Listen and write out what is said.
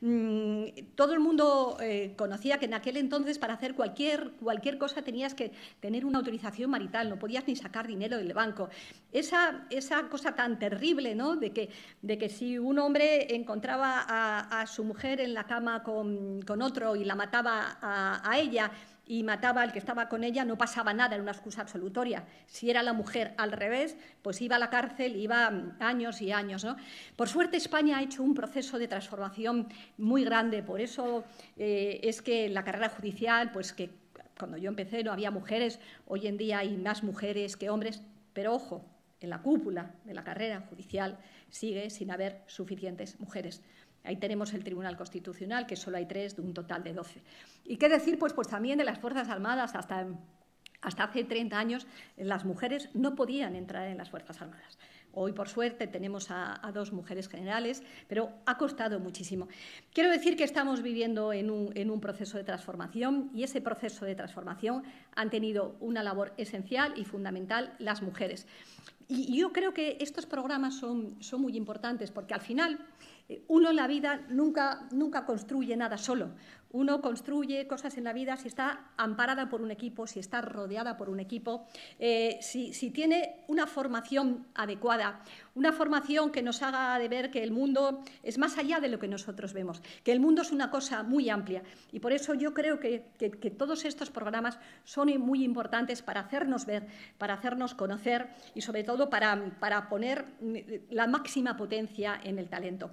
Mm, todo el mundo eh, conocía que en aquel entonces para hacer cualquier, cualquier cosa tenías que tener una autorización marital, no podías ni sacar dinero del banco. Esa, esa cosa tan terrible, ¿no? De que, de que si un hombre encontraba a, su mujer en la cama con, otro y la mataba a ella, y mataba al que estaba con ella, no pasaba nada, era una excusa absolutoria. Si era la mujer al revés, pues iba a la cárcel, iba mm, años y años. Por suerte, España ha hecho un proceso de transformación muy grande, por eso eh, es que la carrera judicial, pues que cuando yo empecé no había mujeres, hoy en día hay más mujeres que hombres, pero ojo, en la cúpula de la carrera judicial sigue sin haber suficientes mujeres. Ahí tenemos el Tribunal Constitucional, que solo hay tres de un total de doce. ¿Y qué decir? Pues, pues también de las Fuerzas Armadas hasta hasta hace 30 años las mujeres no podían entrar en las Fuerzas Armadas. Hoy, por suerte, tenemos a, dos mujeres generales, pero ha costado muchísimo. Quiero decir que estamos viviendo en un, proceso de transformación y ese proceso de transformación han tenido una labor esencial y fundamental las mujeres. Y yo creo que estos programas son, muy importantes porque al final eh, uno en la vida nunca, construye nada solo. Uno construye cosas en la vida si está amparada por un equipo, si está rodeada por un equipo, eh, si tiene una formación adecuada una formación que nos haga de ver que el mundo es más allá de lo que nosotros vemos, que el mundo es una cosa muy amplia. Y por eso yo creo que, todos estos programas son muy importantes para hacernos ver, para hacernos conocer y sobre todo para, para poner la máxima potencia en el talento.